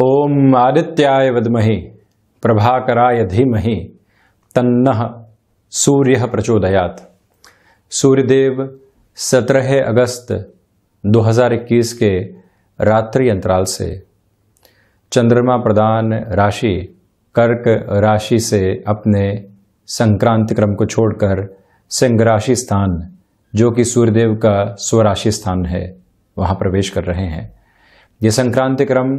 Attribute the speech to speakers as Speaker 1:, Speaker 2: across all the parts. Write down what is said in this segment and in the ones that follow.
Speaker 1: ओम आदित्याय वदमहे प्रभाकराय धीमहे तन्नः सूर्य प्रचोदयात सूर्यदेव 17 अगस्त 2021 के रात्रि अंतराल से चंद्रमा प्रदान राशि कर्क राशि से अपने संक्रांति क्रम को छोड़कर सिंह राशि स्थान जो कि सूर्यदेव का स्वराशि स्थान है वहाँ प्रवेश कर रहे हैं ये संक्रांति क्रम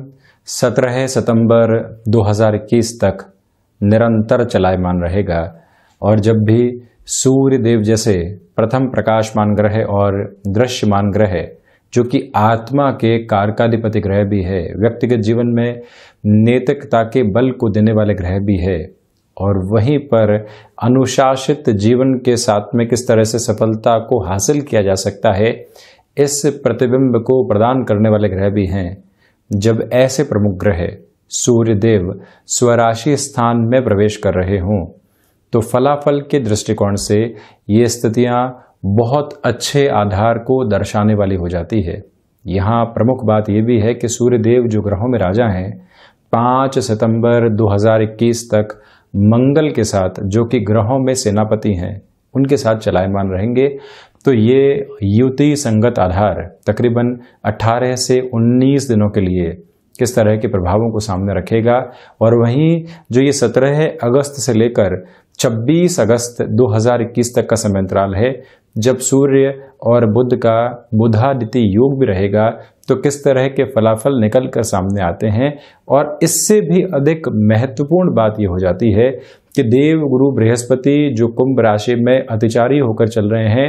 Speaker 1: सत्रह सितंबर 2021 तक निरंतर चलायमान रहेगा और जब भी सूर्य देव जैसे प्रथम प्रकाशमान ग्रह और दृश्यमान ग्रह जो कि आत्मा के कारकाधिपति ग्रह भी है व्यक्तिगत जीवन में नैतिकता के बल को देने वाले ग्रह भी है और वहीं पर अनुशासित जीवन के साथ में किस तरह से सफलता को हासिल किया जा सकता है इस प्रतिबिंब को प्रदान करने वाले ग्रह भी हैं जब ऐसे प्रमुख ग्रह सूर्यदेव स्वराशि स्थान में प्रवेश कर रहे हों तो फलाफल के दृष्टिकोण से ये स्थितियां बहुत अच्छे आधार को दर्शाने वाली हो जाती है यहाँ प्रमुख बात यह भी है कि सूर्यदेव जो ग्रहों में राजा हैं पाँच सितंबर 2021 तक मंगल के साथ जो कि ग्रहों में सेनापति हैं उनके साथ चलायमान रहेंगे तो ये युति संगत आधार तकरीबन 18 से 19 दिनों के लिए किस तरह के प्रभावों को सामने रखेगा और वहीं जो ये 17 अगस्त से लेकर 26 अगस्त 2021 तक का समय अंतराल है जब सूर्य और बुद्ध का बुधादिति योग भी रहेगा तो किस तरह के फलाफल निकल कर सामने आते हैं और इससे भी अधिक महत्वपूर्ण बात यह हो जाती है कि देव गुरु बृहस्पति जो कुंभ राशि में अतिचारी होकर चल रहे हैं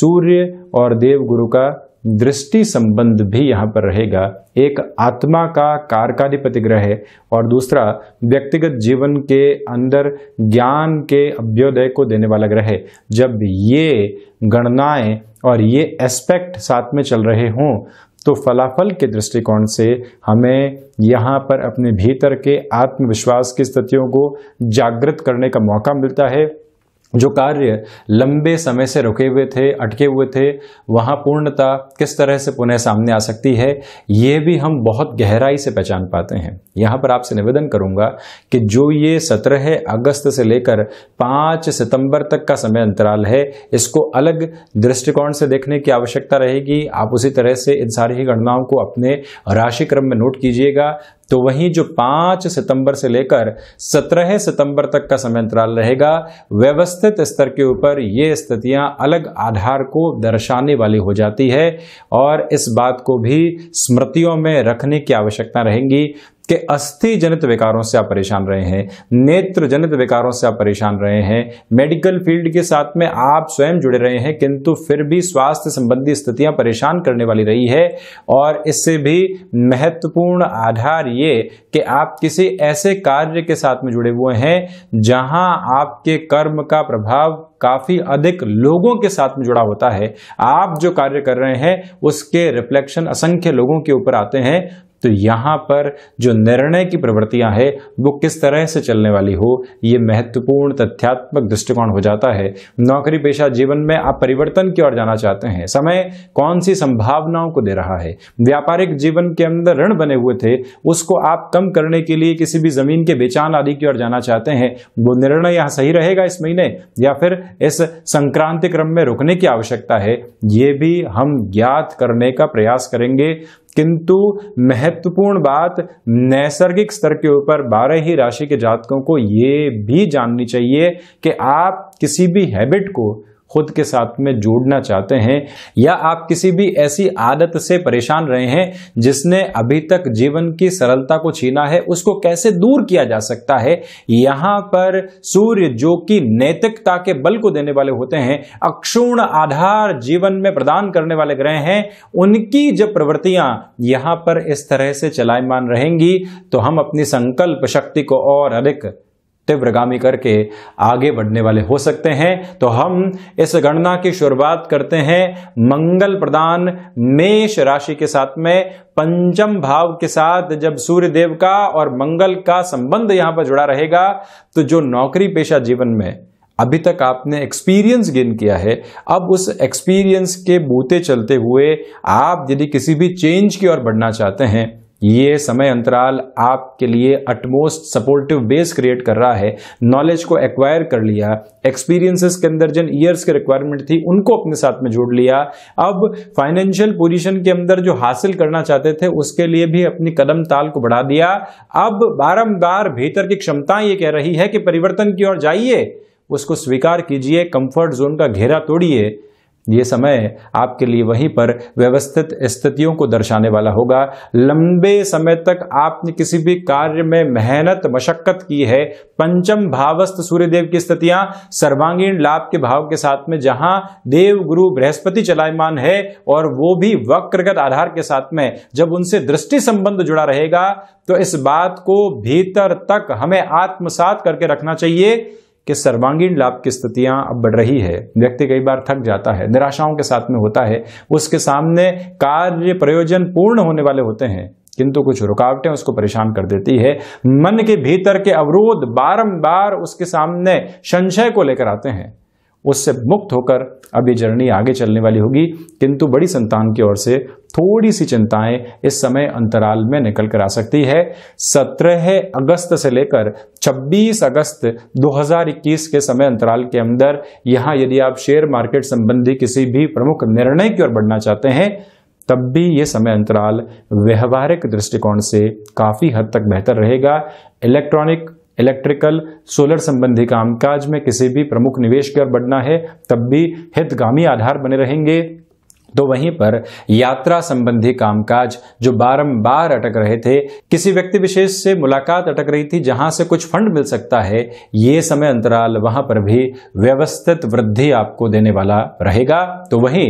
Speaker 1: सूर्य और देव गुरु का दृष्टि संबंध भी यहाँ पर रहेगा एक आत्मा का कारकाधिपति ग्रह है और दूसरा व्यक्तिगत जीवन के अंदर ज्ञान के अभ्योदय को देने वाला ग्रह है जब ये गणनाएं और ये एस्पेक्ट साथ में चल रहे हों तो फलाफल के दृष्टिकोण से हमें यहाँ पर अपने भीतर के आत्मविश्वास की स्थितियों को जागृत करने का मौका मिलता है जो कार्य लंबे समय से रुके हुए थे अटके हुए थे वहाँ पूर्णता किस तरह से पुनः सामने आ सकती है ये भी हम बहुत गहराई से पहचान पाते हैं यहाँ पर आपसे निवेदन करूँगा कि जो ये सत्रह अगस्त से लेकर पाँच सितंबर तक का समय अंतराल है इसको अलग दृष्टिकोण से देखने की आवश्यकता रहेगी आप उसी तरह से इन सारी ही गणनाओं को अपने राशि क्रम में नोट कीजिएगा तो वहीं जो 5 सितंबर से लेकर 17 सितंबर तक का समय अंतराल रहेगा व्यवस्थित स्तर के ऊपर ये स्थितियां अलग आधार को दर्शाने वाली हो जाती है और इस बात को भी स्मृतियों में रखने की आवश्यकता रहेगी कि अस्थि जनित विकारों से आप परेशान रहे हैं नेत्र जनित विकारों से आप परेशान रहे हैं मेडिकल फील्ड के साथ में आप स्वयं जुड़े रहे हैं किंतु फिर भी स्वास्थ्य संबंधी स्थितियां परेशान करने वाली रही है और इससे भी महत्वपूर्ण आधार ये कि आप किसी ऐसे कार्य के साथ में जुड़े हुए हैं जहां आपके कर्म का प्रभाव काफी अधिक लोगों के साथ में जुड़ा होता है आप जो कार्य कर रहे हैं उसके रिफ्लेक्शन असंख्य लोगों के ऊपर आते हैं तो यहाँ पर जो निर्णय की प्रवृत्तियाँ है वो किस तरह से चलने वाली हो ये महत्वपूर्ण तथ्यात्मक दृष्टिकोण हो जाता है नौकरी पेशा जीवन में आप परिवर्तन की ओर जाना चाहते हैं समय कौन सी संभावनाओं को दे रहा है व्यापारिक जीवन के अंदर ऋण बने हुए थे उसको आप कम करने के लिए किसी भी जमीन के बेचान आदि की ओर जाना चाहते हैं वो निर्णय यहाँ सही रहेगा इस महीने या फिर इस संक्रांति क्रम में रुकने की आवश्यकता है ये भी हम ज्ञात करने का प्रयास करेंगे किंतु महत्वपूर्ण बात नैसर्गिक स्तर के ऊपर बारह ही राशि के जातकों को ये भी जाननी चाहिए कि आप किसी भी हैबिट को खुद के साथ में जोड़ना चाहते हैं या आप किसी भी ऐसी आदत से परेशान रहे हैं जिसने अभी तक जीवन की सरलता को छीना है उसको कैसे दूर किया जा सकता है यहां पर सूर्य जो कि नैतिकता के बल को देने वाले होते हैं अक्षुण आधार जीवन में प्रदान करने वाले ग्रह हैं उनकी जब प्रवृत्तियां यहां पर इस तरह से चलायमान रहेंगी तो हम अपनी संकल्प शक्ति को और अधिक तीव्रगामी करके आगे बढ़ने वाले हो सकते हैं तो हम इस गणना की शुरुआत करते हैं मंगल प्रदान मेष राशि के साथ में पंचम भाव के साथ जब सूर्य देव का और मंगल का संबंध यहां पर जुड़ा रहेगा तो जो नौकरी पेशा जीवन में अभी तक आपने एक्सपीरियंस गेन किया है अब उस एक्सपीरियंस के बूते चलते हुए आप यदि किसी भी चेंज की ओर बढ़ना चाहते हैं ये समय अंतराल आपके लिए अटमोस्ट सपोर्टिव बेस क्रिएट कर रहा है नॉलेज को एक्वायर कर लिया एक्सपीरियंसेस के अंदर जिन ईयर्स के रिक्वायरमेंट थी उनको अपने साथ में जोड़ लिया अब फाइनेंशियल पोजीशन के अंदर जो हासिल करना चाहते थे उसके लिए भी अपनी कदम ताल को बढ़ा दिया अब बारम्बार भीतर की क्षमता ये कह रही है कि परिवर्तन की ओर जाइए उसको स्वीकार कीजिए कंफर्ट जोन का घेरा तोड़िए ये समय आपके लिए वहीं पर व्यवस्थित स्थितियों को दर्शाने वाला होगा लंबे समय तक आपने किसी भी कार्य में मेहनत मशक्कत की है पंचम भावस्थ सूर्यदेव की स्थितियां सर्वांगीण लाभ के भाव के साथ में जहां देव गुरु बृहस्पति चलायमान है और वो भी वक्रगत आधार के साथ में जब उनसे दृष्टि संबंध जुड़ा रहेगा तो इस बात को भीतर तक हमें आत्मसात करके रखना चाहिए कि सर्वांगीण लाभ की स्थितियां अब बढ़ रही है व्यक्ति कई बार थक जाता है निराशाओं के साथ में होता है उसके सामने कार्य प्रयोजन पूर्ण होने वाले होते हैं किंतु कुछ रुकावटें उसको परेशान कर देती है मन के भीतर के अवरोध बारंबार उसके सामने संशय को लेकर आते हैं उससे मुक्त होकर अब ये जर्नी आगे चलने वाली होगी किंतु बड़ी संतान की ओर से थोड़ी सी चिंताएं इस समय अंतराल में निकल कर आ सकती है 17 अगस्त से लेकर 26 अगस्त 2021 के समय अंतराल के अंदर यहां यदि आप शेयर मार्केट संबंधी किसी भी प्रमुख निर्णय की ओर बढ़ना चाहते हैं तब भी ये समय अंतराल व्यवहारिक दृष्टिकोण से काफी हद तक बेहतर रहेगा इलेक्ट्रॉनिक इलेक्ट्रिकल सोलर संबंधी कामकाज में किसी भी प्रमुख निवेश की ओर बढ़ना है तब भी हितगामी आधार बने रहेंगे तो वहीं पर यात्रा संबंधी कामकाज जो बारंबार अटक रहे थे किसी व्यक्ति विशेष से मुलाकात अटक रही थी जहां से कुछ फंड मिल सकता है ये समय अंतराल वहां पर भी व्यवस्थित वृद्धि आपको देने वाला रहेगा तो वहीं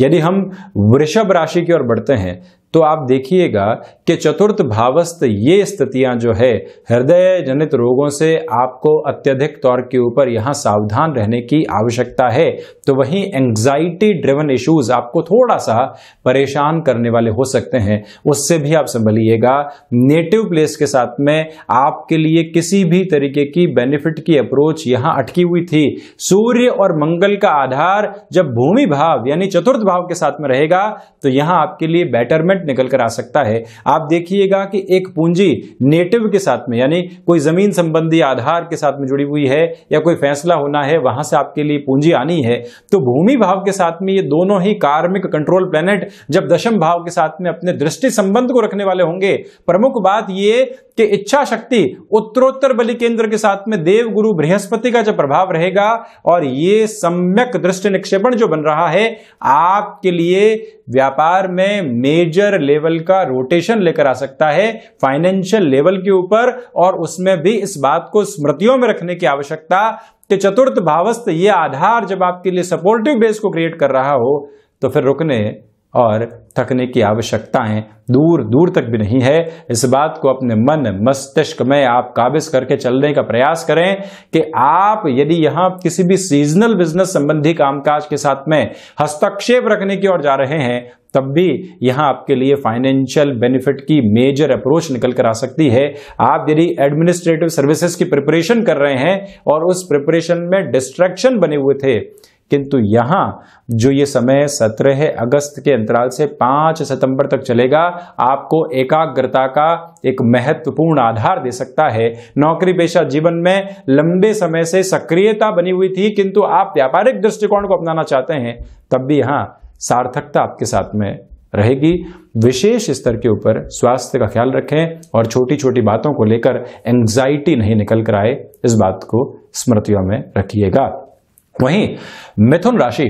Speaker 1: यदि हम वृषभ राशि की ओर बढ़ते हैं तो आप देखिएगा कि चतुर्थ भावस्थ ये स्थितियां जो है हृदय जनित रोगों से आपको अत्यधिक तौर के ऊपर यहां सावधान रहने की आवश्यकता है तो वहीं एंग्जाइटी ड्रिवन इश्यूज आपको थोड़ा सा परेशान करने वाले हो सकते हैं उससे भी आप संभलिएगा नेटिव प्लेस के साथ में आपके लिए किसी भी तरीके की बेनिफिट की अप्रोच यहां अटकी हुई थी सूर्य और मंगल का आधार जब भूमि भाव यानी चतुर्थ भाव के साथ में रहेगा तो यहां आपके लिए बेटरमेंट इफेक्ट निकल कर आ सकता है आप देखिएगा कि एक पूंजी नेटिव के साथ में यानी कोई जमीन संबंधी आधार के साथ में जुड़ी हुई है या कोई फैसला होना है वहां से आपके लिए पूंजी आनी है तो भूमि भाव के साथ में ये दोनों ही कार्मिक कंट्रोल प्लेनेट जब दशम भाव के साथ में अपने दृष्टि संबंध को रखने वाले होंगे प्रमुख बात ये कि इच्छा शक्ति उत्तरोत्तर बलि केंद्र के साथ में देव गुरु बृहस्पति का जो प्रभाव रहेगा और ये सम्यक दृष्टि निक्षेपण जो बन रहा है आपके लिए व्यापार में मेजर लेवल का रोटेशन लेकर आ सकता है फाइनेंशियल लेवल के ऊपर और उसमें भी इस बात को स्मृतियों में रखने की आवश्यकता कि चतुर्थ भावस्थ ये आधार जब आपके लिए सपोर्टिव बेस को क्रिएट कर रहा हो तो फिर रुकने और थकने की आवश्यकताएं दूर दूर तक भी नहीं है इस बात को अपने मन मस्तिष्क में आप काबिज करके चलने का प्रयास करें कि आप यदि यहां किसी भी सीजनल बिजनेस संबंधी कामकाज के साथ में हस्तक्षेप रखने की ओर जा रहे हैं तब भी यहां आपके लिए फाइनेंशियल बेनिफिट की मेजर अप्रोच निकल कर आ सकती है आप यदि एडमिनिस्ट्रेटिव सर्विसेज की प्रिपरेशन कर रहे हैं और उस प्रिपरेशन में डिस्ट्रैक्शन बने हुए थे किंतु यहां जो ये समय 17 अगस्त के अंतराल से 5 सितंबर तक चलेगा आपको एकाग्रता का एक महत्वपूर्ण आधार दे सकता है नौकरी पेशा जीवन में लंबे समय से सक्रियता बनी हुई थी किंतु आप व्यापारिक दृष्टिकोण को अपनाना चाहते हैं तब भी यहां सार्थकता आपके साथ में रहेगी विशेष स्तर के ऊपर स्वास्थ्य का ख्याल रखें और छोटी छोटी बातों को लेकर एंग्जाइटी नहीं निकल कर आए इस बात को स्मृतियों में रखिएगा वहीं मिथुन राशि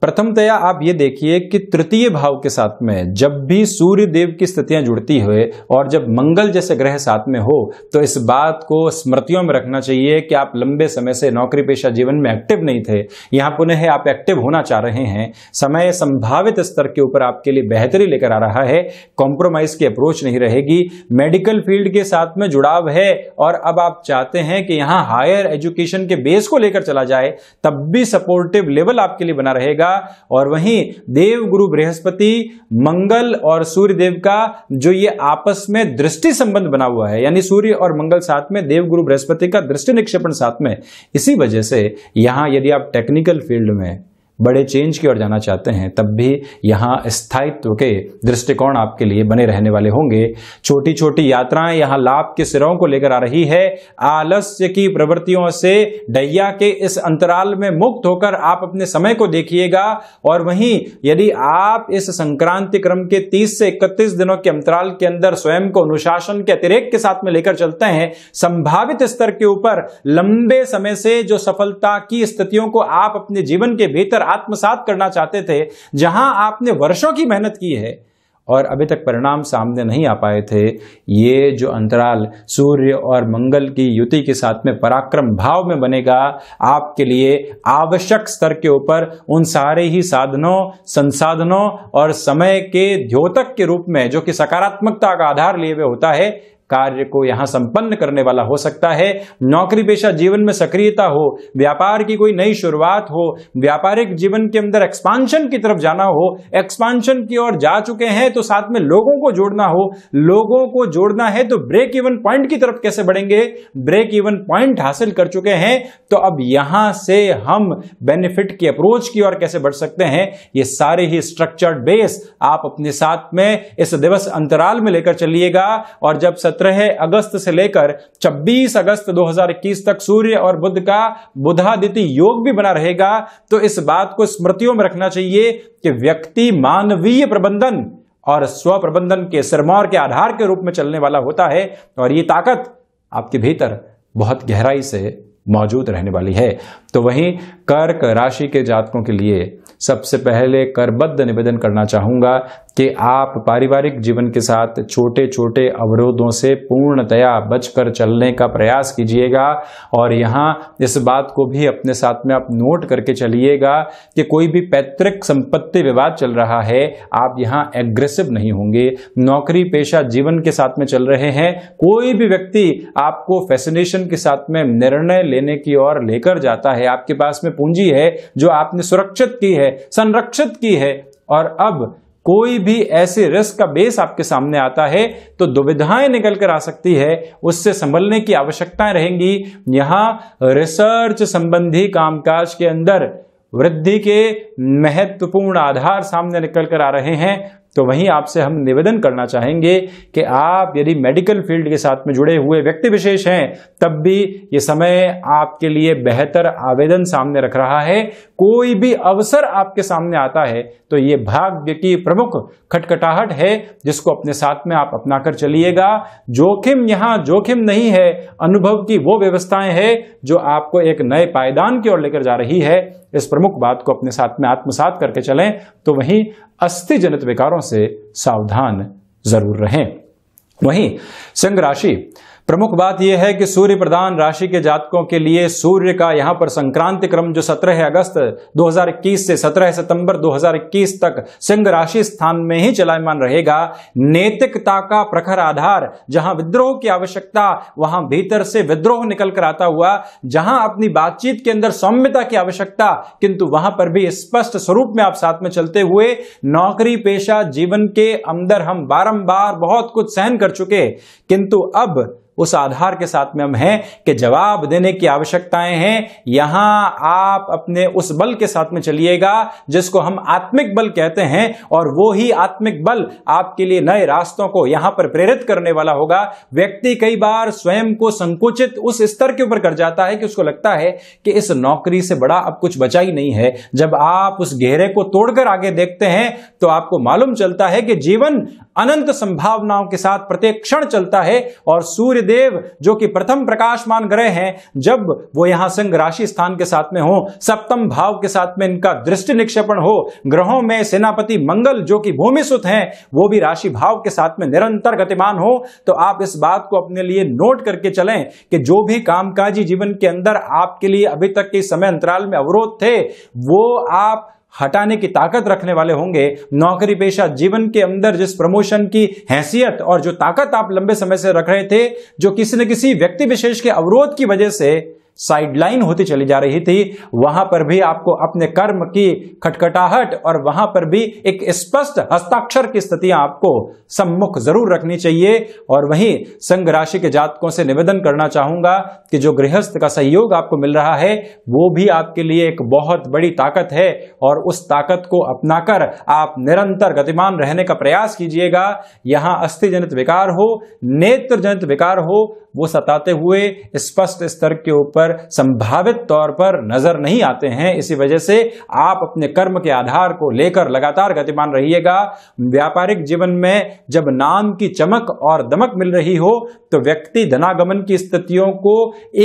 Speaker 1: प्रथमतया आप ये देखिए कि तृतीय भाव के साथ में जब भी सूर्य देव की स्थितियां जुड़ती हुए और जब मंगल जैसे ग्रह साथ में हो तो इस बात को स्मृतियों में रखना चाहिए कि आप लंबे समय से नौकरी पेशा जीवन में एक्टिव नहीं थे यहां पुनः आप एक्टिव होना चाह रहे हैं समय संभावित स्तर के ऊपर आपके लिए बेहतरी लेकर आ रहा है कॉम्प्रोमाइज की अप्रोच नहीं रहेगी मेडिकल फील्ड के साथ में जुड़ाव है और अब आप चाहते हैं कि यहां हायर एजुकेशन के बेस को लेकर चला जाए तब तब भी सपोर्टिव लेवल आपके लिए बना रहेगा और वहीं देव गुरु बृहस्पति मंगल और सूर्य देव का जो ये आपस में दृष्टि संबंध बना हुआ है यानी सूर्य और मंगल साथ में देव गुरु बृहस्पति का दृष्टि निक्षेपण साथ में इसी वजह से यहां यदि आप टेक्निकल फील्ड में बड़े चेंज की ओर जाना चाहते हैं तब भी यहाँ स्थायित्व के दृष्टिकोण आपके लिए बने रहने वाले होंगे छोटी छोटी यात्राएं यहाँ लाभ के सिरों को लेकर आ रही है आलस्य की प्रवृत्तियों से डैया के इस अंतराल में मुक्त होकर आप अपने समय को देखिएगा और वहीं यदि आप इस संक्रांति क्रम के 30 से 31 दिनों के अंतराल के अंदर स्वयं को अनुशासन के अतिरेक के साथ में लेकर चलते हैं संभावित स्तर के ऊपर लंबे समय से जो सफलता की स्थितियों को आप अपने जीवन के भीतर अंदर आत्मसात करना चाहते थे जहां आपने वर्षों की मेहनत की है और अभी तक परिणाम सामने नहीं आ पाए थे ये जो अंतराल सूर्य और मंगल की युति के साथ में पराक्रम भाव में बनेगा आपके लिए आवश्यक स्तर के ऊपर उन सारे ही साधनों संसाधनों और समय के द्योतक के रूप में जो कि सकारात्मकता का आधार लिए हुए होता है कार्य को यहां संपन्न करने वाला हो सकता है नौकरी पेशा जीवन में सक्रियता हो व्यापार की कोई नई शुरुआत हो व्यापारिक जीवन के अंदर एक्सपांशन की तरफ जाना हो एक्सपांशन की ओर जा चुके हैं तो साथ में लोगों को जोड़ना हो लोगों को जोड़ना है तो ब्रेक इवन पॉइंट की तरफ कैसे बढ़ेंगे ब्रेक इवन पॉइंट हासिल कर चुके हैं तो अब यहां से हम बेनिफिट की अप्रोच की ओर कैसे बढ़ सकते हैं ये सारे ही स्ट्रक्चर्ड बेस आप अपने साथ में इस दिवस अंतराल में लेकर चलिएगा और जब सत्र सत्रह अगस्त से लेकर 26 अगस्त 2021 तक सूर्य और बुद्ध का बुधादिति योग भी बना रहेगा तो इस बात को स्मृतियों में रखना चाहिए कि व्यक्ति मानवीय प्रबंधन और स्व प्रबंधन के सिरमौर के आधार के रूप में चलने वाला होता है और ये ताकत आपके भीतर बहुत गहराई से मौजूद रहने वाली है तो वहीं कर्क राशि के जातकों के लिए सबसे पहले करबद्ध निवेदन करना चाहूंगा कि आप पारिवारिक जीवन के साथ छोटे छोटे अवरोधों से पूर्णतया बचकर चलने का प्रयास कीजिएगा और यहाँ इस बात को भी अपने साथ में आप नोट करके चलिएगा कि कोई भी पैतृक संपत्ति विवाद चल रहा है आप यहाँ एग्रेसिव नहीं होंगे नौकरी पेशा जीवन के साथ में चल रहे हैं कोई भी व्यक्ति आपको फैसिनेशन के साथ में निर्णय लेने की ओर लेकर जाता है आपके पास में पूंजी है जो आपने सुरक्षित की है संरक्षित की है और अब कोई भी ऐसे रिस्क का बेस आपके सामने आता है तो दुविधाएं निकल कर आ सकती है उससे संभलने की आवश्यकताएं रहेंगी यहां रिसर्च संबंधी कामकाज के अंदर वृद्धि के महत्वपूर्ण आधार सामने निकल कर आ रहे हैं तो वहीं आपसे हम निवेदन करना चाहेंगे कि आप यदि मेडिकल फील्ड के साथ में जुड़े हुए व्यक्ति विशेष हैं तब भी ये समय आपके लिए बेहतर आवेदन सामने रख रहा है कोई भी अवसर आपके सामने आता है तो ये भाग्य की प्रमुख खटखटाहट है जिसको अपने साथ में आप अपनाकर चलिएगा जोखिम यहाँ जोखिम नहीं है अनुभव की वो व्यवस्थाएं हैं जो आपको एक नए पायदान की ओर लेकर जा रही है इस प्रमुख बात को अपने साथ में आत्मसात करके चलें तो वहीं अस्थि जनित विकारों से सावधान जरूर रहें वहीं सिंह राशि प्रमुख बात यह है कि सूर्य प्रधान राशि के जातकों के लिए सूर्य का यहां पर संक्रांति क्रम जो 17 अगस्त 2021 से 17 सितंबर 2021 तक सिंह राशि स्थान में ही चलायमान रहेगा नैतिकता का प्रखर आधार जहां विद्रोह की आवश्यकता वहां भीतर से विद्रोह निकल कर आता हुआ जहां अपनी बातचीत के अंदर सौम्यता की आवश्यकता किंतु वहां पर भी स्पष्ट स्वरूप में आप साथ में चलते हुए नौकरी पेशा जीवन के अंदर हम बारम्बार बहुत कुछ सहन कर चुके किंतु अब उस आधार के साथ में हम हैं कि जवाब देने की आवश्यकताएं हैं यहां आप अपने उस बल के साथ में चलिएगा जिसको हम आत्मिक बल कहते हैं और वो ही आत्मिक बल आपके लिए नए रास्तों को यहां पर प्रेरित करने वाला होगा व्यक्ति कई बार स्वयं को संकुचित उस स्तर के ऊपर कर जाता है कि उसको लगता है कि इस नौकरी से बड़ा अब कुछ बचा ही नहीं है जब आप उस घेरे को तोड़कर आगे देखते हैं तो आपको मालूम चलता है कि जीवन अनंत संभावनाओं के साथ प्रत्येक क्षण चलता है और सूर्य सूर्यदेव जो कि प्रथम प्रकाशमान ग्रह हैं जब वो यहां सिंह राशि स्थान के साथ में हो सप्तम भाव के साथ में इनका दृष्टि निक्षेपण हो ग्रहों में सेनापति मंगल जो कि भूमि सुत हैं वो भी राशि भाव के साथ में निरंतर गतिमान हो तो आप इस बात को अपने लिए नोट करके चलें कि जो भी कामकाजी जीवन के अंदर आपके लिए अभी तक के समय अंतराल में अवरोध थे वो आप हटाने की ताकत रखने वाले होंगे नौकरी पेशा जीवन के अंदर जिस प्रमोशन की हैसियत और जो ताकत आप लंबे समय से रख रहे थे जो किसी न किसी व्यक्ति विशेष के अवरोध की वजह से साइडलाइन होती चली जा रही थी वहां पर भी आपको अपने कर्म की खटखटाहट और वहां पर भी एक स्पष्ट हस्ताक्षर की स्थितियां आपको सम्मुख जरूर रखनी चाहिए और वहीं संघ राशि के जातकों से निवेदन करना चाहूंगा कि जो गृहस्थ का सहयोग आपको मिल रहा है वो भी आपके लिए एक बहुत बड़ी ताकत है और उस ताकत को अपनाकर आप निरंतर गतिमान रहने का प्रयास कीजिएगा यहां अस्थि जनित विकार हो नेत्र जनित विकार हो वो सताते हुए स्पष्ट स्तर के ऊपर संभावित तौर पर नजर नहीं आते हैं इसी वजह से आप अपने कर्म के आधार को लेकर लगातार गतिमान रहिएगा व्यापारिक जीवन में जब नाम की चमक और दमक मिल रही हो तो व्यक्ति धनागमन की स्थितियों को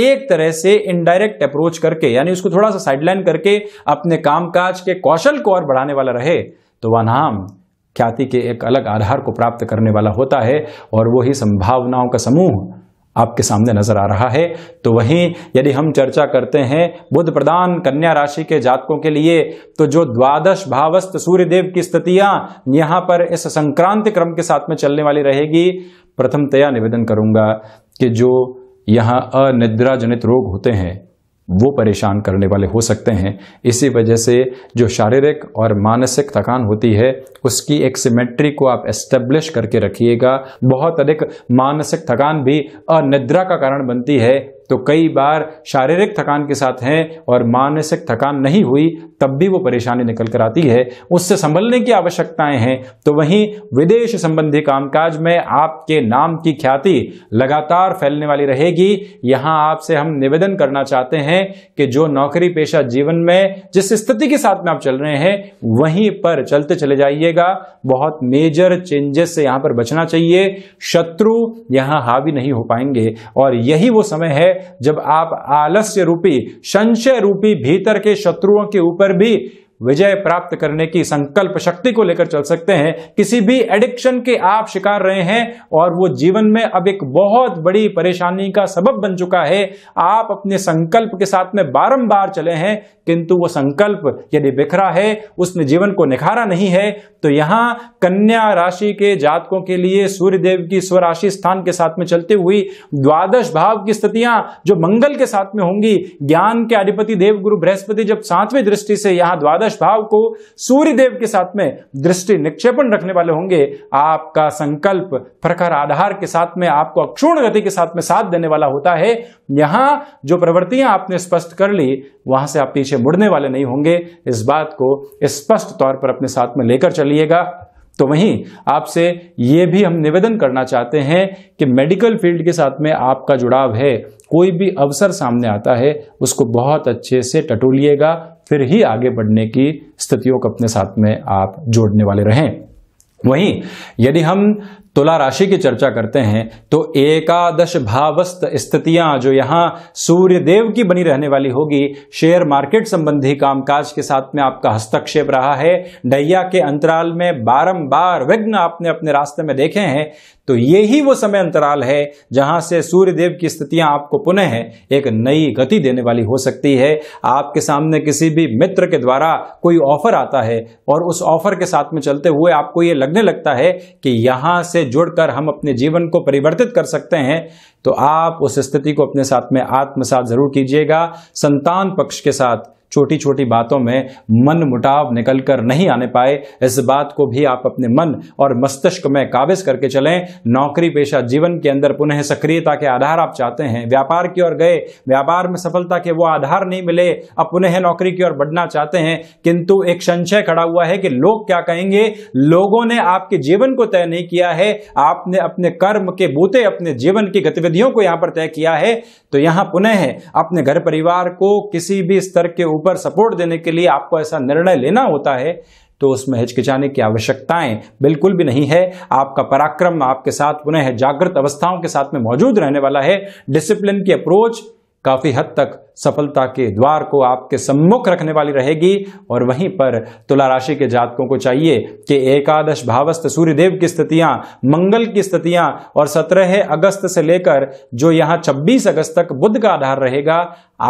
Speaker 1: एक तरह से इनडायरेक्ट अप्रोच करके यानी उसको थोड़ा सा साइडलाइन करके अपने कामकाज के कौशल को और बढ़ाने वाला रहे तो वह नाम ख्याति के एक अलग आधार को प्राप्त करने वाला होता है और वो ही संभावनाओं का समूह आपके सामने नजर आ रहा है तो वहीं यदि हम चर्चा करते हैं बुद्ध प्रदान कन्या राशि के जातकों के लिए तो जो द्वादश भावस्थ सूर्यदेव की स्थितियां यहां पर इस संक्रांति क्रम के साथ में चलने वाली रहेगी प्रथमतया निवेदन करूंगा कि जो यहाँ अनिद्रा जनित रोग होते हैं वो परेशान करने वाले हो सकते हैं इसी वजह से जो शारीरिक और मानसिक थकान होती है उसकी एक सिमेट्री को आप एस्टेब्लिश करके रखिएगा बहुत अधिक मानसिक थकान भी अनिद्रा का कारण बनती है तो कई बार शारीरिक थकान के साथ हैं और मानसिक थकान नहीं हुई तब भी वो परेशानी निकल कर आती है उससे संभलने की आवश्यकताएं हैं तो वहीं विदेश संबंधी कामकाज में आपके नाम की ख्याति लगातार फैलने वाली रहेगी यहाँ आपसे हम निवेदन करना चाहते हैं कि जो नौकरी पेशा जीवन में जिस स्थिति के साथ में आप चल रहे हैं वहीं पर चलते चले जाइएगा बहुत मेजर चेंजेस से यहाँ पर बचना चाहिए शत्रु यहाँ हावी नहीं हो पाएंगे और यही वो समय है जब आप आलस्य रूपी संशय रूपी भीतर के शत्रुओं के ऊपर भी विजय प्राप्त करने की संकल्प शक्ति को लेकर चल सकते हैं किसी भी एडिक्शन के आप शिकार रहे हैं और वो जीवन में अब एक बहुत बड़ी परेशानी का सबब बन चुका है आप अपने संकल्प के साथ में बारंबार चले हैं किंतु वो संकल्प यदि बिखरा है उसने जीवन को निखारा नहीं है तो यहाँ कन्या राशि के जातकों के लिए सूर्यदेव की स्वराशि स्थान के साथ में चलती हुई द्वादश भाव की स्थितियां जो मंगल के साथ में होंगी ज्ञान के अधिपति देव गुरु बृहस्पति जब सातवें दृष्टि से यहाँ द्वादश आदर्श भाव को सूर्य देव के साथ में दृष्टि निक्षेपण रखने वाले होंगे आपका संकल्प प्रखर आधार के साथ में आपको अक्षुण गति के साथ में साथ देने वाला होता है यहां जो प्रवृत्तियां आपने स्पष्ट कर ली वहां से आप पीछे मुड़ने वाले नहीं होंगे इस बात को स्पष्ट तौर पर अपने साथ में लेकर चलिएगा तो वहीं आपसे ये भी हम निवेदन करना चाहते हैं कि मेडिकल फील्ड के साथ में आपका जुड़ाव है कोई भी अवसर सामने आता है उसको बहुत अच्छे से टटोलिएगा फिर ही आगे बढ़ने की स्थितियों को अपने साथ में आप जोड़ने वाले रहें वहीं यदि हम तुला राशि की चर्चा करते हैं तो एकादश भावस्त स्थितियां जो यहां सूर्य देव की बनी रहने वाली होगी शेयर मार्केट संबंधी कामकाज के साथ में आपका हस्तक्षेप रहा है डैया के अंतराल में बारंबार विघ्न आपने अपने रास्ते में देखे हैं तो ये ही वो समय अंतराल है जहां से सूर्य देव की स्थितियां आपको पुनः एक नई गति देने वाली हो सकती है आपके सामने किसी भी मित्र के द्वारा कोई ऑफर आता है और उस ऑफर के साथ में चलते हुए आपको ये लगने लगता है कि यहां से जुड़कर हम अपने जीवन को परिवर्तित कर सकते हैं तो आप उस स्थिति को अपने साथ में आत्मसात जरूर कीजिएगा संतान पक्ष के साथ छोटी छोटी बातों में मन मुटाव निकल कर नहीं आने पाए इस बात को भी आप अपने मन और मस्तिष्क में काबिज करके चलें नौकरी पेशा जीवन के अंदर पुनः सक्रियता के आधार आप चाहते हैं व्यापार की ओर गए व्यापार में सफलता के वो आधार नहीं मिले अब पुनः नौकरी की ओर बढ़ना चाहते हैं किंतु एक संशय खड़ा हुआ है कि लोग क्या कहेंगे लोगों ने आपके जीवन को तय नहीं किया है आपने अपने कर्म के बूते अपने जीवन की गतिविधियों को यहां पर तय किया है तो यहां पुनः अपने घर परिवार को किसी भी स्तर के ऊपर सपोर्ट देने के लिए आपको ऐसा निर्णय लेना होता है तो उसमें हिचकिचाने की आवश्यकताएं बिल्कुल भी नहीं है आपका पराक्रम आपके साथ पुनः जागृत अवस्थाओं के साथ में मौजूद रहने वाला है डिसिप्लिन की अप्रोच काफ़ी हद तक सफलता के द्वार को आपके सम्मुख रखने वाली रहेगी और वहीं पर तुला राशि के जातकों को चाहिए कि एकादश भावस्थ सूर्यदेव की स्थितियां मंगल की स्थितियां और 17 अगस्त से लेकर जो यहां 26 अगस्त तक बुद्ध का आधार रहेगा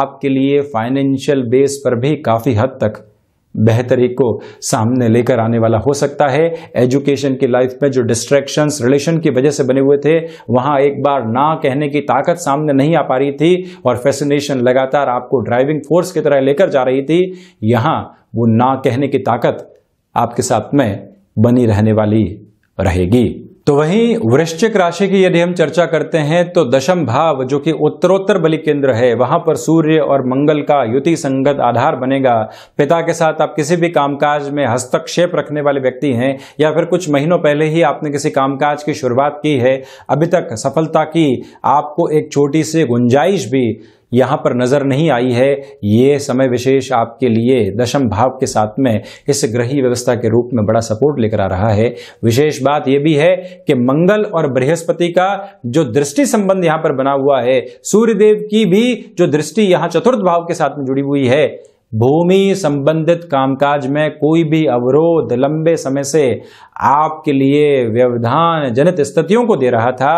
Speaker 1: आपके लिए फाइनेंशियल बेस पर भी काफ़ी हद तक बेहतरी को सामने लेकर आने वाला हो सकता है एजुकेशन की लाइफ में जो डिस्ट्रैक्शन रिलेशन की वजह से बने हुए थे वहां एक बार ना कहने की ताकत सामने नहीं आ पा रही थी और फैसिनेशन लगातार आपको ड्राइविंग फोर्स की तरह लेकर जा रही थी यहां वो ना कहने की ताकत आपके साथ में बनी रहने वाली रहेगी तो वहीं वृश्चिक राशि की यदि हम चर्चा करते हैं तो दशम भाव जो कि उत्तरोत्तर बलि केंद्र है वहां पर सूर्य और मंगल का युति संगत आधार बनेगा पिता के साथ आप किसी भी कामकाज में हस्तक्षेप रखने वाले व्यक्ति हैं या फिर कुछ महीनों पहले ही आपने किसी कामकाज की शुरुआत की है अभी तक सफलता की आपको एक छोटी सी गुंजाइश भी यहाँ पर नजर नहीं आई है ये समय विशेष आपके लिए दशम भाव के साथ में इस ग्रही व्यवस्था के रूप में बड़ा सपोर्ट लेकर आ रहा है विशेष बात यह भी है कि मंगल और बृहस्पति का जो दृष्टि संबंध यहाँ पर बना हुआ है सूर्यदेव की भी जो दृष्टि यहाँ चतुर्थ भाव के साथ में जुड़ी हुई है भूमि संबंधित कामकाज में कोई भी अवरोध लंबे समय से आपके लिए व्यवधान जनित स्थितियों को दे रहा था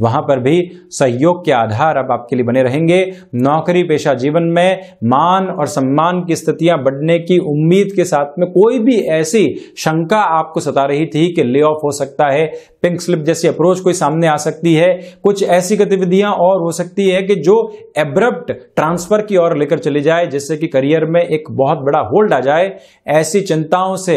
Speaker 1: वहां पर भी सहयोग के आधार अब आपके लिए बने रहेंगे नौकरी पेशा जीवन में मान और सम्मान की स्थितियां बढ़ने की उम्मीद के साथ में कोई भी ऐसी शंका आपको सता रही थी कि ले ऑफ हो सकता है पिंक स्लिप जैसी अप्रोच कोई सामने आ सकती है कुछ ऐसी गतिविधियां और हो सकती है कि जो एब्रप्ट ट्रांसफर की ओर लेकर चली जाए जिससे कि करियर में एक बहुत बड़ा होल्ड आ जाए ऐसी चिंताओं से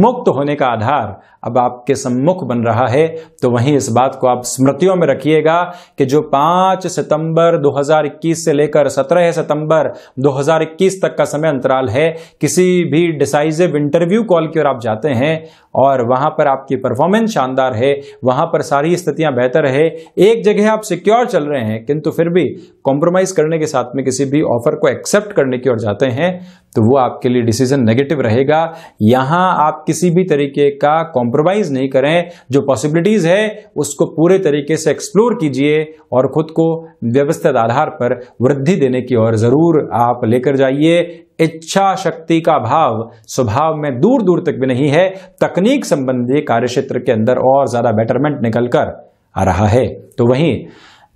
Speaker 1: मुक्त होने का आधार अब आपके सम्मुख बन रहा है तो वहीं इस बात को आप स्मृतियों में रखिएगा कि जो 5 सितंबर 2021 से लेकर 17 सितंबर 2021 तक का समय अंतराल है किसी भी डिसाइजिव इंटरव्यू कॉल की ओर आप जाते हैं और वहां पर आपकी परफॉर्मेंस शानदार है वहां पर सारी स्थितियां बेहतर है एक जगह आप सिक्योर चल रहे हैं किंतु फिर भी कॉम्प्रोमाइज़ करने के साथ में किसी भी ऑफर को एक्सेप्ट करने की ओर जाते हैं तो वो आपके लिए डिसीजन नेगेटिव रहेगा यहां आप किसी भी तरीके का कॉम्प्रोमाइज़ नहीं करें जो पॉसिबिलिटीज़ है उसको पूरे तरीके से एक्सप्लोर कीजिए और खुद को व्यवस्थित आधार पर वृद्धि देने की ओर ज़रूर आप लेकर जाइए इच्छा शक्ति का भाव स्वभाव में दूर दूर तक भी नहीं है तकनीक संबंधी कार्य क्षेत्र के अंदर और ज्यादा बेटरमेंट निकल कर आ रहा है तो वहीं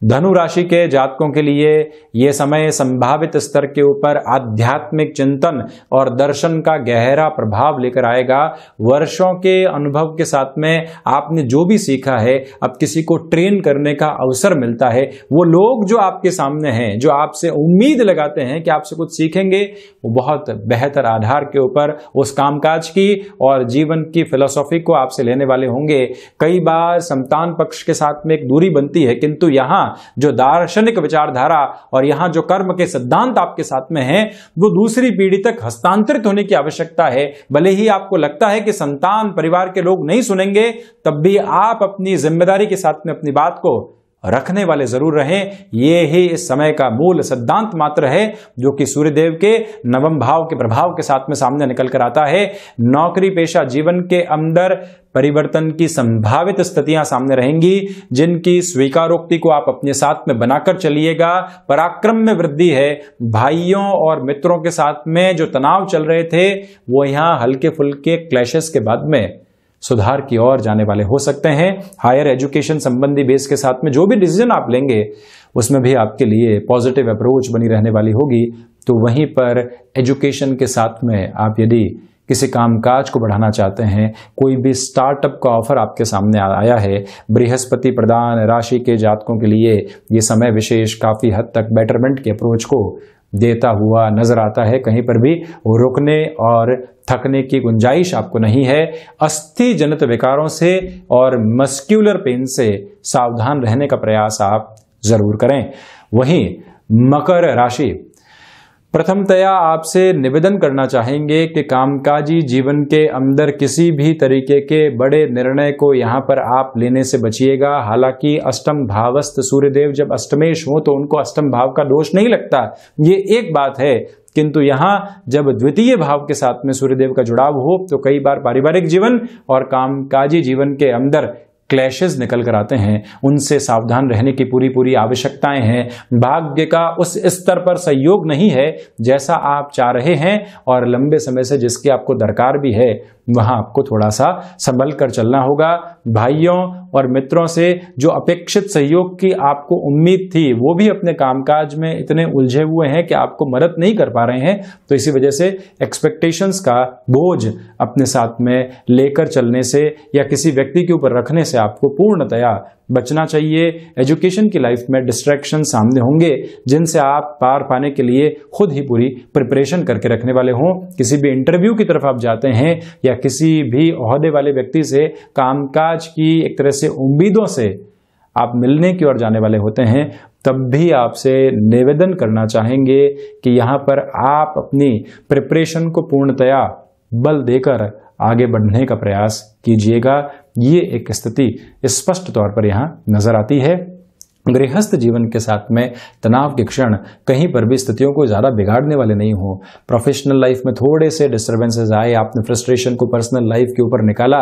Speaker 1: धनु राशि के जातकों के लिए ये समय संभावित स्तर के ऊपर आध्यात्मिक चिंतन और दर्शन का गहरा प्रभाव लेकर आएगा वर्षों के अनुभव के साथ में आपने जो भी सीखा है अब किसी को ट्रेन करने का अवसर मिलता है वो लोग जो आपके सामने हैं जो आपसे उम्मीद लगाते हैं कि आपसे कुछ सीखेंगे वो बहुत बेहतर आधार के ऊपर उस कामकाज की और जीवन की फिलोसॉफी को आपसे लेने वाले होंगे कई बार संतान पक्ष के साथ में एक दूरी बनती है किंतु यहाँ जो दार्शनिक विचारधारा और यहाँ जो कर्म के सिद्धांत आपके साथ में हैं वो दूसरी पीढ़ी तक हस्तांतरित होने की आवश्यकता है भले ही आपको लगता है कि संतान परिवार के लोग नहीं सुनेंगे तब भी आप अपनी जिम्मेदारी के साथ में अपनी बात को रखने वाले जरूर रहे ये ही इस समय का मूल सिद्धांत मात्र है जो कि सूर्यदेव के नवम भाव के प्रभाव के साथ में सामने निकल कर आता है नौकरी पेशा जीवन के अंदर परिवर्तन की संभावित स्थितियां सामने रहेंगी जिनकी स्वीकारोक्ति को आप अपने साथ में बनाकर चलिएगा पराक्रम में वृद्धि है भाइयों और मित्रों के साथ में जो तनाव चल रहे थे वो यहां हल्के फुल्के क्लैशेस के बाद में सुधार की ओर जाने वाले हो सकते हैं हायर एजुकेशन संबंधी बेस के साथ में जो भी डिसीजन आप लेंगे उसमें भी आपके लिए पॉजिटिव अप्रोच बनी रहने वाली होगी तो वहीं पर एजुकेशन के साथ में आप यदि किसी कामकाज को बढ़ाना चाहते हैं कोई भी स्टार्टअप का ऑफर आपके सामने आया है बृहस्पति प्रदान राशि के जातकों के लिए ये समय विशेष काफ़ी हद तक बेटरमेंट के अप्रोच को देता हुआ नजर आता है कहीं पर भी वो रुकने और थकने की गुंजाइश आपको नहीं है अस्थि जनित विकारों से और मस्क्यूलर पेन से सावधान रहने का प्रयास आप जरूर करें वहीं मकर राशि प्रथमतया आपसे निवेदन करना चाहेंगे कि कामकाजी जीवन के अंदर किसी भी तरीके के बड़े निर्णय को यहाँ पर आप लेने से बचिएगा हालांकि अष्टम भावस्थ सूर्यदेव जब अष्टमेश हो तो उनको अष्टम भाव का दोष नहीं लगता ये एक बात है किंतु यहाँ जब द्वितीय भाव के साथ में सूर्यदेव का जुड़ाव हो तो कई बार पारिवारिक जीवन और कामकाजी जीवन के अंदर क्लैशेस निकल कर आते हैं उनसे सावधान रहने की पूरी पूरी आवश्यकताएं हैं भाग्य का उस स्तर पर सहयोग नहीं है जैसा आप चाह रहे हैं और लंबे समय से जिसकी आपको दरकार भी है वहां आपको थोड़ा सा संभल कर चलना होगा भाइयों और मित्रों से जो अपेक्षित सहयोग की आपको उम्मीद थी वो भी अपने कामकाज में इतने उलझे हुए हैं कि आपको मदद नहीं कर पा रहे हैं तो इसी वजह से एक्सपेक्टेशंस का बोझ अपने साथ में लेकर चलने से या किसी व्यक्ति के ऊपर रखने से आपको पूर्णतया बचना चाहिए एजुकेशन की लाइफ में डिस्ट्रैक्शन सामने होंगे जिनसे आप पार पाने के लिए खुद ही पूरी प्रिपरेशन करके रखने वाले हों किसी भी इंटरव्यू की तरफ आप जाते हैं या किसी भी अहदे वाले व्यक्ति से कामकाज की एक तरह से उम्मीदों से आप मिलने की ओर जाने वाले होते हैं तब भी आपसे निवेदन करना चाहेंगे कि यहाँ पर आप अपनी प्रिपरेशन को पूर्णतया बल देकर आगे बढ़ने का प्रयास कीजिएगा ये एक स्थिति स्पष्ट तौर पर यहाँ नजर आती है गृहस्थ जीवन के साथ में तनाव के क्षण कहीं पर भी स्थितियों को ज़्यादा बिगाड़ने वाले नहीं हो प्रोफेशनल लाइफ में थोड़े से डिस्टर्बेंसेस आए आपने फ्रस्ट्रेशन को पर्सनल लाइफ के ऊपर निकाला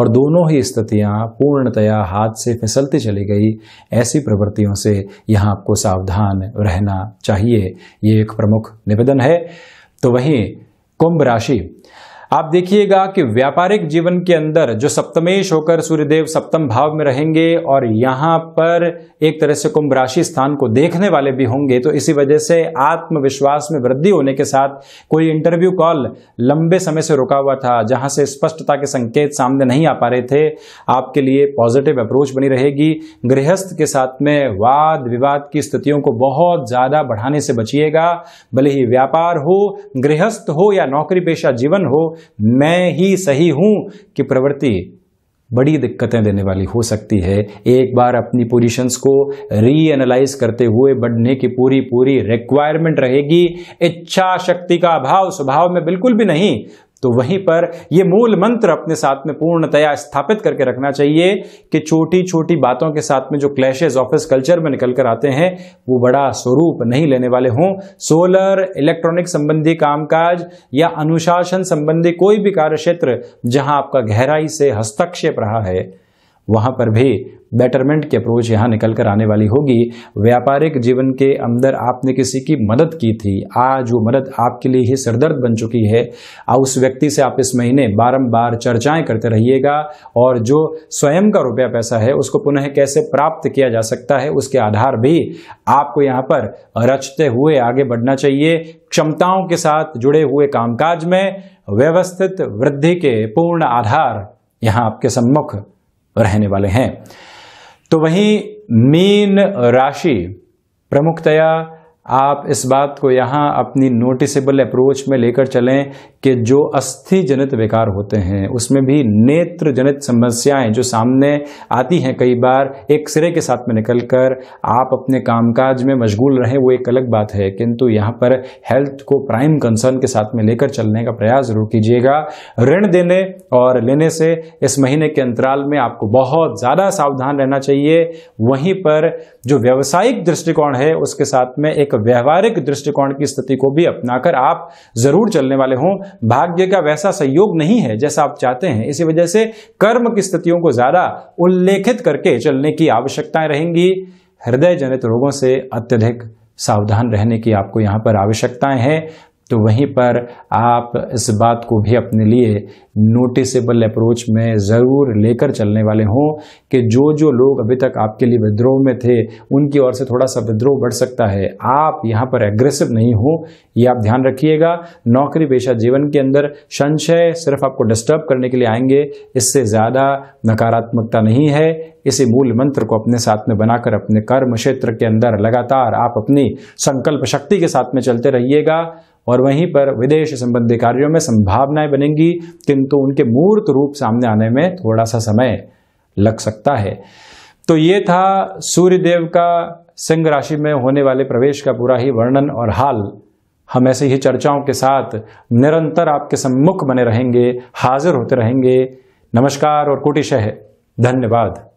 Speaker 1: और दोनों ही स्थितियां पूर्णतया हाथ से फिसलती चली गई ऐसी प्रवृत्तियों से यहाँ आपको सावधान रहना चाहिए ये एक प्रमुख निवेदन है तो वहीं कुंभ राशि आप देखिएगा कि व्यापारिक जीवन के अंदर जो सप्तमेश होकर सूर्यदेव सप्तम भाव में रहेंगे और यहां पर एक तरह से कुंभ राशि स्थान को देखने वाले भी होंगे तो इसी वजह से आत्मविश्वास में वृद्धि होने के साथ कोई इंटरव्यू कॉल लंबे समय से रुका हुआ था जहां से स्पष्टता के संकेत सामने नहीं आ पा रहे थे आपके लिए पॉजिटिव अप्रोच बनी रहेगी गृहस्थ के साथ में वाद विवाद की स्थितियों को बहुत ज़्यादा बढ़ाने से बचिएगा भले ही व्यापार हो गृहस्थ हो या नौकरी पेशा जीवन हो मैं ही सही हूं कि प्रवृत्ति बड़ी दिक्कतें देने वाली हो सकती है एक बार अपनी पोजीशंस को रीएनालाइज करते हुए बढ़ने की पूरी पूरी रिक्वायरमेंट रहेगी इच्छा शक्ति का अभाव स्वभाव में बिल्कुल भी नहीं तो वहीं पर यह मूल मंत्र अपने साथ में पूर्णतया स्थापित करके रखना चाहिए कि छोटी छोटी बातों के साथ में जो क्लैशेज ऑफिस कल्चर में निकल कर आते हैं वो बड़ा स्वरूप नहीं लेने वाले हों सोलर इलेक्ट्रॉनिक संबंधी कामकाज या अनुशासन संबंधी कोई भी कार्य क्षेत्र जहां आपका गहराई से हस्तक्षेप रहा है वहाँ पर भी बेटरमेंट की अप्रोच यहाँ निकल कर आने वाली होगी व्यापारिक जीवन के अंदर आपने किसी की मदद की थी आज वो मदद आपके लिए ही सरदर्द बन चुकी है उस व्यक्ति से आप इस महीने बारंबार चर्चाएं करते रहिएगा और जो स्वयं का रुपया पैसा है उसको पुनः कैसे प्राप्त किया जा सकता है उसके आधार भी आपको यहाँ पर रचते हुए आगे बढ़ना चाहिए क्षमताओं के साथ जुड़े हुए कामकाज में व्यवस्थित वृद्धि के पूर्ण आधार यहाँ आपके सम्मुख रहने वाले हैं तो वहीं मीन राशि प्रमुखतया आप इस बात को यहाँ अपनी नोटिसेबल अप्रोच में लेकर चलें कि जो अस्थि जनित विकार होते हैं उसमें भी नेत्र जनित समस्याएं जो सामने आती हैं कई बार एक सिरे के साथ में निकलकर आप अपने कामकाज में मशगूल रहें वो एक अलग बात है किंतु यहाँ पर हेल्थ को प्राइम कंसर्न के साथ में लेकर चलने का प्रयास जरूर कीजिएगा ऋण देने और लेने से इस महीने के अंतराल में आपको बहुत ज़्यादा सावधान रहना चाहिए वहीं पर जो व्यवसायिक दृष्टिकोण है उसके साथ में एक व्यवहारिक दृष्टिकोण की स्थिति को भी अपनाकर आप जरूर चलने वाले हों भाग्य का वैसा सहयोग नहीं है जैसा आप चाहते हैं इसी वजह से कर्म की स्थितियों को ज्यादा उल्लेखित करके चलने की आवश्यकताएं रहेंगी हृदय जनित रोगों से अत्यधिक सावधान रहने की आपको यहां पर आवश्यकताएं हैं तो वहीं पर आप इस बात को भी अपने लिए नोटिसेबल अप्रोच में ज़रूर लेकर चलने वाले हों कि जो जो लोग अभी तक आपके लिए विद्रोह में थे उनकी ओर से थोड़ा सा विद्रोह बढ़ सकता है आप यहाँ पर एग्रेसिव नहीं हो ये आप ध्यान रखिएगा नौकरी पेशा जीवन के अंदर संशय सिर्फ आपको डिस्टर्ब करने के लिए आएंगे इससे ज़्यादा नकारात्मकता नहीं है इसी मूल मंत्र को अपने साथ में बनाकर अपने कर्म क्षेत्र के अंदर लगातार आप अपनी संकल्प शक्ति के साथ में चलते रहिएगा और वहीं पर विदेश संबंधी कार्यों में संभावनाएं बनेंगी किंतु उनके मूर्त रूप सामने आने में थोड़ा सा समय लग सकता है तो ये था सूर्यदेव का सिंह राशि में होने वाले प्रवेश का पूरा ही वर्णन और हाल हम ऐसे ही चर्चाओं के साथ निरंतर आपके सम्मुख बने रहेंगे हाजिर होते रहेंगे नमस्कार और कोटिशह धन्यवाद